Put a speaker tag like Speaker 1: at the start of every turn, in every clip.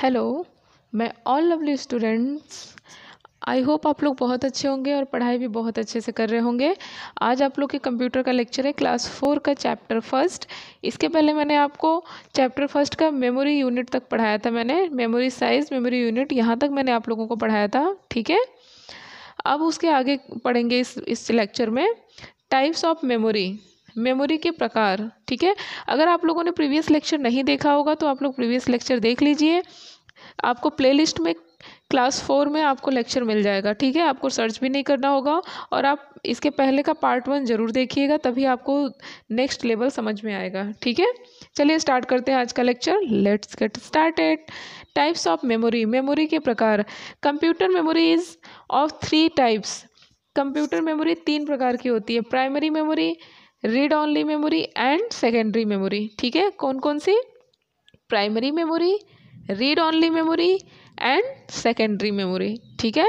Speaker 1: Hello my all lovely students I hope आप लोग बहुत अच्छे होंगे और पढ़ाई भी बहुत अच्छे से कर रहे होंगे आज आप लोग के कंप्यूटर का लेक्चर है क्लास फोर का चैप्टर फर्स्ट इसके पहले मैंने आपको चैप्टर फर्स्ट का मेमोरी यूनिट तक पढ़ाया था मैंने मेमोरी साइज मेमोरी यूनिट यहाँ तक मैंने आप लोगों को पढ़ाया था ठीक है अब उसके आगे पढ़ेंगे इस इस लेक्चर में टाइप्स ऑफ मेमोरी मेमोरी के प्रकार ठीक है अगर आप लोगों ने प्रीवियस लेक्चर नहीं देखा होगा तो आप लोग प्रीवियस लेक्चर देख लीजिए आपको प्लेलिस्ट में क्लास फोर में आपको लेक्चर मिल जाएगा ठीक है आपको सर्च भी नहीं करना होगा और आप इसके पहले का पार्ट वन ज़रूर देखिएगा तभी आपको नेक्स्ट लेवल समझ में आएगा ठीक है चलिए स्टार्ट करते हैं आज का lecture let's get started types of memory memory के प्रकार computer memory is of three types computer memory तीन प्रकार की होती है primary memory read only memory and secondary memory ठीक है कौन कौन सी primary memory read only memory and secondary memory ठीक है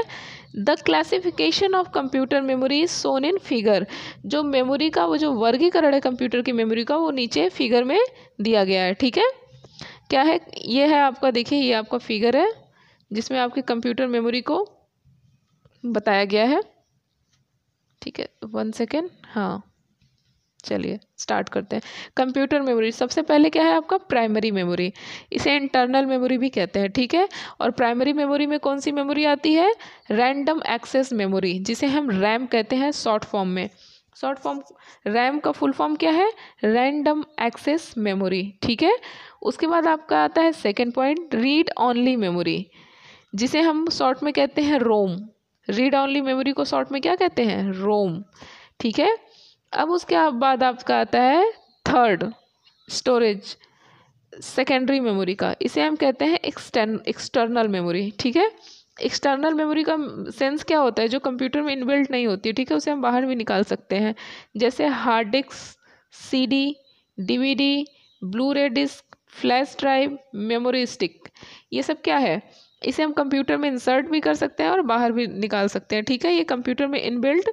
Speaker 1: the classification of computer memory shown in figure जो मेमोरी का वो जो वर्गीकरण है कंप्यूटर की मेमोरी का वो नीचे फिगर में दिया गया है ठीक है क्या है ये है आपका देखिए ये आपका फिगर है जिसमें आपकी कंप्यूटर मेमोरी को बताया गया है ठीक है वन सेकेंड हाँ चलिए स्टार्ट करते हैं कंप्यूटर मेमोरी सबसे पहले क्या है आपका प्राइमरी मेमोरी इसे इंटरनल मेमोरी भी कहते हैं ठीक है और प्राइमरी मेमोरी में कौन सी मेमोरी आती है रैंडम एक्सेस मेमोरी जिसे हम रैम कहते हैं शॉर्ट फॉर्म में शॉर्ट फॉर्म रैम का फुल फॉर्म क्या है रैंडम एक्सेस मेमोरी ठीक है उसके बाद आपका आता है second point read only memory जिसे हम शॉर्ट में कहते हैं रोम रीड ऑनली मेमोरी को शॉर्ट में क्या कहते हैं रोम ठीक है अब उसके बाद आपका आता है थर्ड स्टोरेज सेकेंडरी मेमोरी का इसे हम कहते हैं एक्सटर्नल मेमोरी ठीक है एक्सटर्नल मेमोरी का सेंस क्या होता है जो कंप्यूटर में इनबिल्ट नहीं होती ठीक है उसे हम बाहर भी निकाल सकते हैं जैसे hard disk CD, DVD, blu ray disc flash drive memory stick ये सब क्या है इसे हम कंप्यूटर में इंसर्ट भी कर सकते हैं और बाहर भी निकाल सकते हैं ठीक है ये कंप्यूटर में इनबिल्ट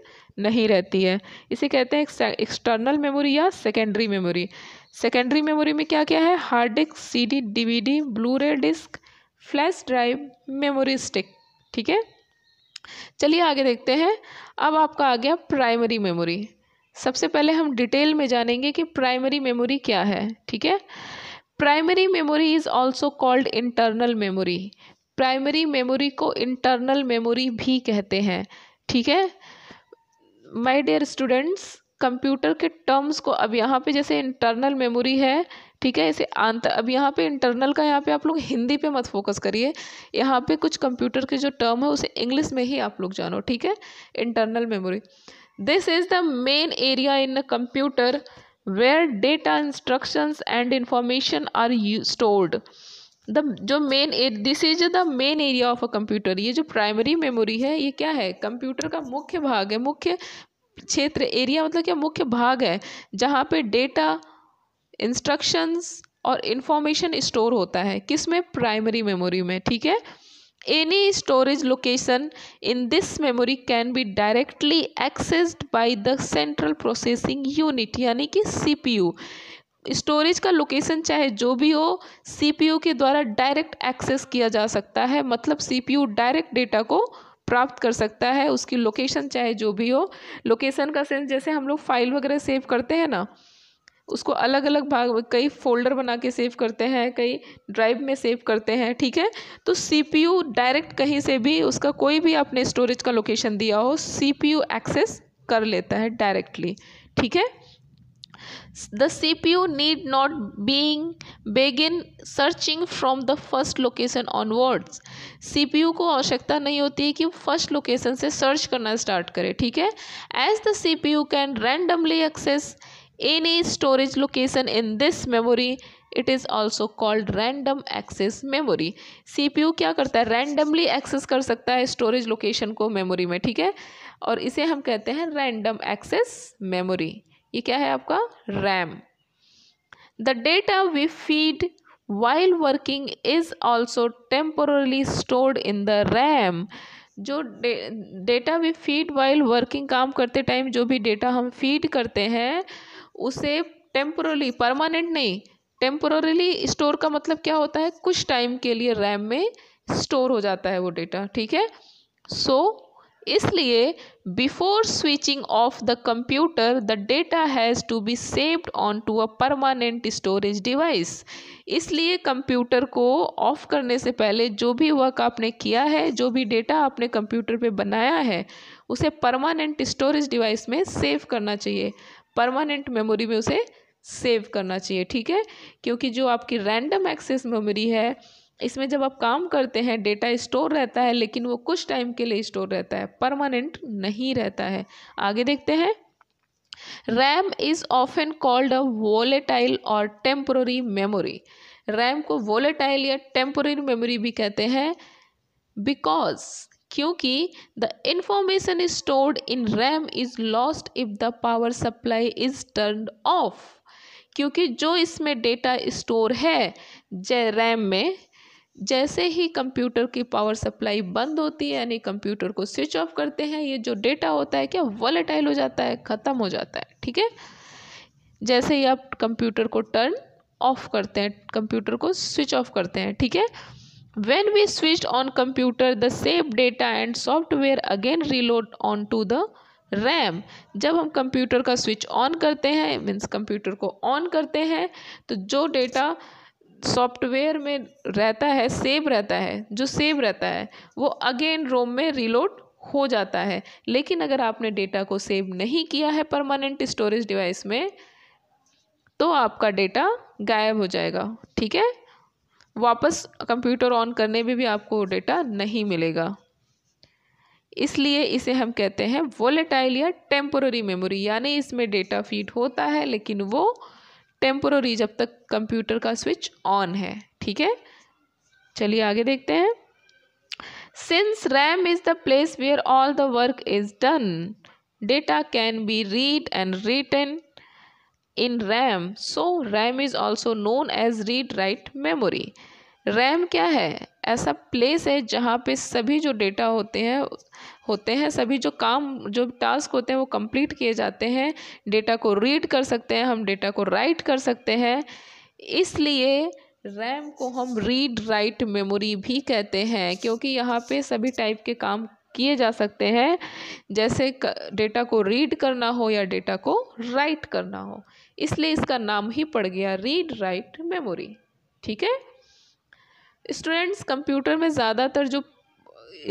Speaker 1: नहीं रहती है इसे कहते हैं एक्सटर्नल मेमोरी या सेकेंडरी मेमोरी सेकेंडरी मेमोरी में क्या क्या है hard disk CD DVD ray disc flash drive memory stick ठीक है चलिए आगे देखते हैं अब आपका आ गया प्राइमरी मेमोरी सबसे पहले हम डिटेल में जानेंगे कि प्राइमरी मेमोरी क्या है ठीक है primary memory is also called internal memory primary memory को इंटरनल मेमोरी भी कहते हैं ठीक है माय डियर स्टूडेंट्स कंप्यूटर के टर्म्स को अब यहाँ पे जैसे इंटरनल मेमोरी है ठीक है इसे आंत अब यहाँ पे इंटरनल का यहाँ पे आप लोग हिंदी पे मत फोकस करिए यहाँ पे कुछ कंप्यूटर के जो टर्म है उसे इंग्लिश में ही आप लोग जानो ठीक है internal memory this is the main area in computer where data instructions and information are you stored the जो main this is the main area of a computer ये जो प्राइमरी मेमोरी है ये क्या है कंप्यूटर का मुख्य भाग है मुख्य क्षेत्र एरिया मतलब क्या मुख्य भाग है जहाँ पे डेटा इंस्ट्रक्शंस और इंफॉर्मेशन स्टोर होता है किस में प्राइमरी मेमोरी में ठीक है any storage location in this memory can be directly accessed by the central processing unit यानी कि cpu स्टोरेज का लोकेशन चाहे जो भी हो सीपीयू के द्वारा डायरेक्ट एक्सेस किया जा सकता है मतलब सीपीयू डायरेक्ट डेटा को प्राप्त कर सकता है उसकी लोकेशन चाहे जो भी हो लोकेशन का सेंस जैसे हम लोग फाइल वगैरह सेव करते हैं ना उसको अलग अलग भाग कई फोल्डर बना के सेव करते हैं कई ड्राइव में सेव करते हैं ठीक है तो सीपीयू डायरेक्ट कहीं से भी उसका कोई भी आपने स्टोरेज का लोकेशन दिया हो सीपीयू एक्सेस कर लेता है डायरेक्टली ठीक है the C P U need not being begin searching from the first location onwards C P U को आवश्यकता नहीं होती है कि वो फर्स्ट लोकेशन से सर्च करना स्टार्ट करे ठीक है as the C P U can randomly access any storage location in this memory it is also called random access memory C P U क्या करता है रैंडमली एक्सेस कर सकता है स्टोरेज लोकेशन को मेमोरी में ठीक है और इसे हम कहते हैं रैंडम एक्सेस मेमोरी ये क्या है आपका RAM the data we feed while working is also temporarily stored in the RAM जो data we feed while working काम करते टाइम जो भी डेटा हम फीड करते हैं उसे टेम्पोरली परमानेंट नहीं टेम्पोरली स्टोर का मतलब क्या होता है कुछ टाइम के लिए रैम में स्टोर हो जाता है वो डेटा ठीक है सो so, इसलिए before switching off the computer the data has to be saved on to a permanent storage device इसलिए कंप्यूटर को ऑफ़ करने से पहले जो भी वर्क आपने किया है जो भी डेटा आपने कंप्यूटर पे बनाया है उसे परमानेंट स्टोरेज डिवाइस में सेव करना चाहिए परमानेंट मेमोरी में उसे सेव करना चाहिए ठीक है क्योंकि जो आपकी रैंडम एक्सेस मेमोरी है इसमें जब आप काम करते हैं डेटा स्टोर रहता है लेकिन वो कुछ टाइम के लिए स्टोर रहता है परमानेंट नहीं रहता है आगे देखते हैं RAM is often called a volatile और टेम्पोरी मेमोरी रैम को वोलेटाइल या टेम्पोरी मेमोरी भी कहते हैं बिकॉज क्योंकि the information stored in RAM is lost if the power supply is turn off क्योंकि जो इसमें डेटा स्टोर है जय रैम में जैसे ही कंप्यूटर की पावर सप्लाई बंद होती है यानी कंप्यूटर को स्विच ऑफ करते हैं ये जो डेटा होता है क्या वॉलेटाइल हो जाता है ख़त्म हो जाता है ठीक है जैसे ही आप कंप्यूटर को टर्न ऑफ करते हैं कंप्यूटर को स्विच ऑफ करते हैं ठीक है when we switch on computer the saved data and software again reload on to the RAM जब हम कंप्यूटर का स्विच ऑन करते हैं मीन्स कंप्यूटर को ऑन करते हैं तो जो डेटा सॉफ्टवेयर में रहता है सेव रहता है जो सेव रहता है वो अगेन रोम में रिलोड हो जाता है लेकिन अगर आपने डेटा को सेव नहीं किया है परमानेंट स्टोरेज डिवाइस में तो आपका डेटा गायब हो जाएगा ठीक है वापस कंप्यूटर ऑन करने में भी आपको डेटा नहीं मिलेगा इसलिए इसे हम कहते हैं वोलेटाइल या टेम्पोररी मेमोरी यानी इसमें डेटा फीड होता है लेकिन वो टेम्पोररी जब तक कंप्यूटर का स्विच ऑन है ठीक है चलिए आगे देखते हैं since RAM is the place where all the work is done data can be read and written in RAM so RAM is also known as read write memory RAM क्या है ऐसा प्लेस है जहाँ पे सभी जो डेटा होते हैं होते हैं सभी जो काम जो टास्क होते हैं वो कंप्लीट किए जाते हैं डेटा को रीड कर सकते हैं हम डेटा को राइट कर सकते हैं इसलिए रैम को हम रीड राइट मेमोरी भी कहते हैं क्योंकि यहाँ पे सभी टाइप के काम किए जा सकते हैं जैसे डेटा को रीड करना हो या डेटा को राइट करना हो इसलिए इसका नाम ही पड़ गया रीड राइट मेमोरी ठीक है स्टूडेंट्स कंप्यूटर में ज़्यादातर जो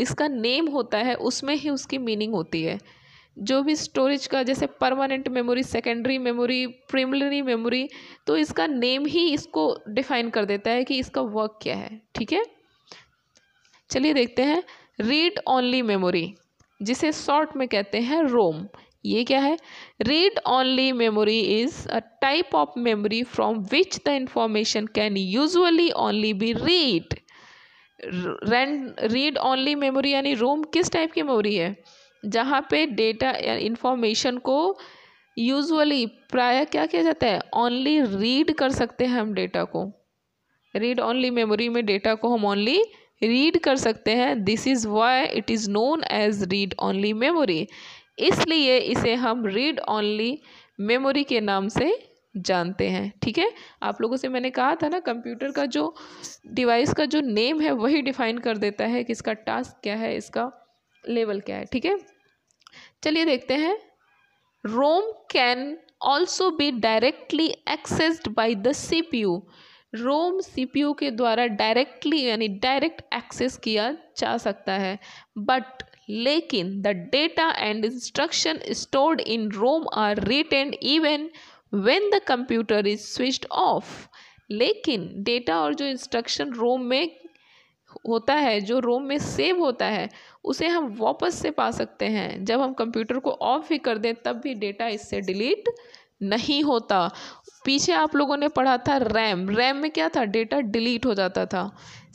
Speaker 1: इसका नेम होता है उसमें ही उसकी मीनिंग होती है जो भी स्टोरेज का जैसे permanent memory secondary memory primary memory तो इसका नेम ही इसको डिफाइन कर देता है कि इसका वर्क क्या है ठीक है चलिए देखते हैं रीड ओनली मेमोरी जिसे शॉर्ट में कहते हैं रोम ये क्या है read only memory is a type of memory from which the information can usually only be read and read only memory यानी रोम किस टाइप की मेमोरी है जहाँ पे डेटा या इंफॉर्मेशन को यूजुअली प्राय क्या किया जाता है ओनली रीड कर सकते हैं हम डेटा को रीड ओनली मेमोरी में डेटा को हम ओनली रीड कर सकते हैं this is why it is known as read only memory इसलिए इसे हम रीड ओनली मेमोरी के नाम से जानते हैं ठीक है आप लोगों से मैंने कहा था ना कंप्यूटर का जो डिवाइस का जो नेम है वही डिफाइन कर देता है कि इसका टास्क क्या है इसका लेवल क्या है ठीक है चलिए देखते हैं ROM can also be directly accessed by the C P U ROM C P U के द्वारा डायरेक्टली यानी डायरेक्ट एक्सेस किया जा सकता है बट लेकिन the data and instruction stored in ROM are retain even when the computer is switch off लेकिन data और जो इंस्ट्रक्शन रोम में होता है जो रोम में सेव होता है उसे हम वापस से पा सकते हैं जब हम कंप्यूटर को ऑफ ही कर दें तब भी डेटा इससे डिलीट नहीं होता पीछे आप लोगों ने पढ़ा था रैम रैम में क्या था डेटा डिलीट हो जाता था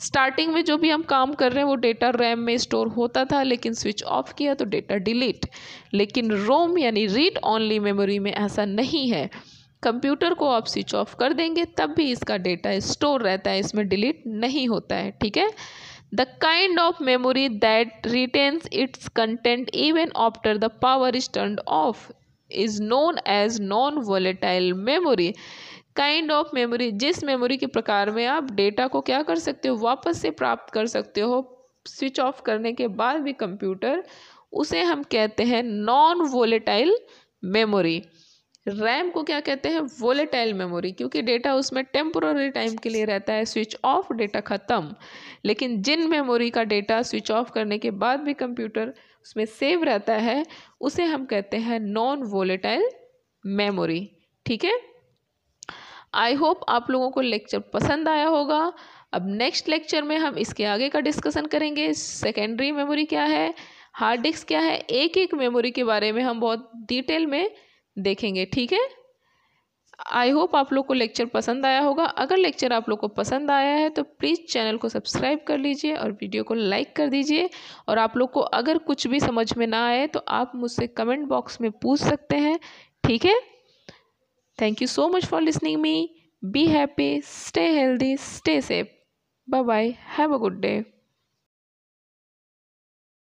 Speaker 1: स्टार्टिंग में जो भी हम काम कर रहे हैं वो डेटा रैम में स्टोर होता था लेकिन स्विच ऑफ किया तो डेटा डिलीट लेकिन रोम यानी रीड ऑनली मेमोरी में ऐसा नहीं है कंप्यूटर को आप स्विच ऑफ कर देंगे तब भी इसका डेटा स्टोर रहता है इसमें डिलीट नहीं होता है ठीक है the kind of memory that retains its content even after the power is turn off is known as non volatile memory kind of memory जिस मेमोरी के प्रकार में आप डेटा को क्या कर सकते हो वापस से प्राप्त कर सकते हो स्विच ऑफ करने के बाद भी कंप्यूटर उसे हम कहते हैं नॉन वोलेटाइल मेमोरी रैम को क्या कहते हैं वोलेटाइल मेमोरी क्योंकि डेटा उसमें टेम्पोररी टाइम के लिए रहता है स्विच ऑफ डेटा ख़त्म लेकिन जिन मेमोरी का डेटा स्विच ऑफ करने के बाद भी कंप्यूटर उसमें सेव रहता है उसे हम कहते हैं नॉन वोलेटाइल मेमोरी ठीक है आई होप आप लोगों को लेक्चर पसंद आया होगा अब नेक्स्ट लेक्चर में हम इसके आगे का डिस्कशन करेंगे सेकेंडरी मेमोरी क्या है हार्ड डिस्क क्या है एक एक मेमोरी के बारे में हम बहुत डिटेल में देखेंगे ठीक है आई होप आप लोग को लेक्चर पसंद आया होगा अगर लेक्चर आप लोग को पसंद आया है तो प्लीज़ चैनल को सब्सक्राइब कर लीजिए और वीडियो को लाइक कर दीजिए और आप लोग को अगर कुछ भी समझ में ना आए तो आप मुझसे कमेंट बॉक्स में पूछ सकते हैं ठीक है Thank you so much for listening me. Be happy, stay healthy, stay safe. Bye bye. Have a good day.